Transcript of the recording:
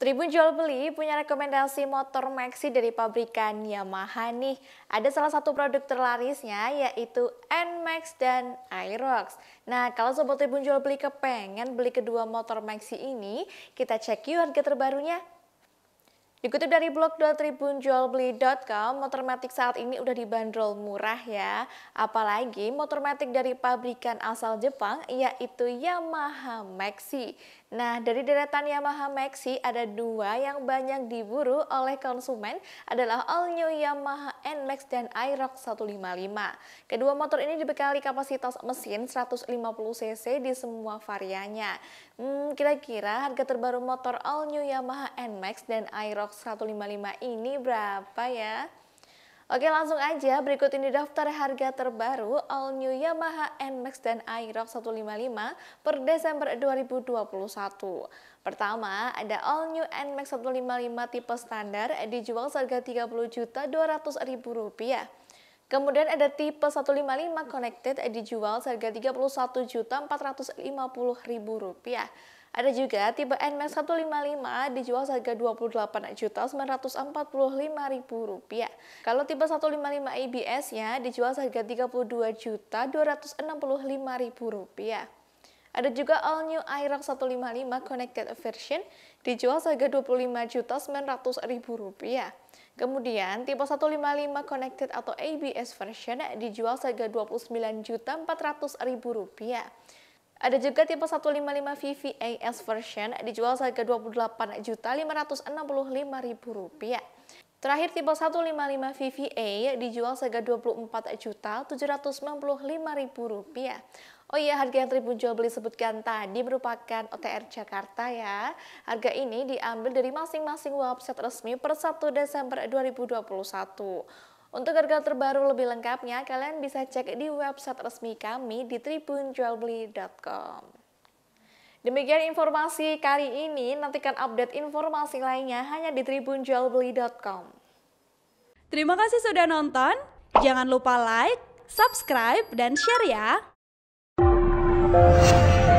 Tribun Jual Beli punya rekomendasi motor Maxi dari pabrikan Yamaha nih. Ada salah satu produk terlarisnya yaitu NMAX dan Aerox. Nah kalau Sobat Tribun Jual Beli kepengen beli kedua motor Maxi ini, kita cek yuk harga terbarunya. Dikutip dari blog blog.tribunjualbeli.com, motor Matic saat ini udah dibanderol murah ya. Apalagi motor Matic dari pabrikan asal Jepang yaitu Yamaha Maxi. Nah, dari deretan Yamaha Maxi ada dua yang banyak diburu oleh konsumen adalah All New Yamaha NMAX dan Aerox 155. Kedua motor ini dibekali kapasitas mesin 150cc di semua variannya. Hmm, kira-kira harga terbaru motor All New Yamaha NMAX dan Aerox 155 ini berapa ya? Oke langsung aja, berikut ini daftar harga terbaru All New Yamaha NMAX dan Aerox 155 per Desember 2021. Pertama, ada All New NMAX 155 tipe standar dijual seharga Rp30.200.000. Kemudian ada tipe 155 connected dijual seharga Rp31.450.000. Ada juga tipe NMAX 155 dijual seharga Rp28.945.000. Kalau tipe 155 ABS ya dijual seharga Rp32.265.000. Ada juga all new Aerox 155 connected version dijual seharga Rp25.900.000. Kemudian tipe 155 connected atau ABS version dijual seharga Rp29.400.000. Ada juga tipe 155 VVAS version dijual seharga Rp28.565.000. Terakhir tipe 155 VVA dijual seharga Rp24.795.000. Oh iya, harga yang Tribun jual beli sebutkan tadi merupakan OTR Jakarta ya. Harga ini diambil dari masing-masing website resmi per 1 Desember 2021. Untuk harga terbaru lebih lengkapnya, kalian bisa cek di website resmi kami di tribunjualbeli.com. Demikian informasi kali ini, nantikan update informasi lainnya hanya di tribunjualbeli.com. Terima kasih sudah nonton, jangan lupa like, subscribe, dan share ya!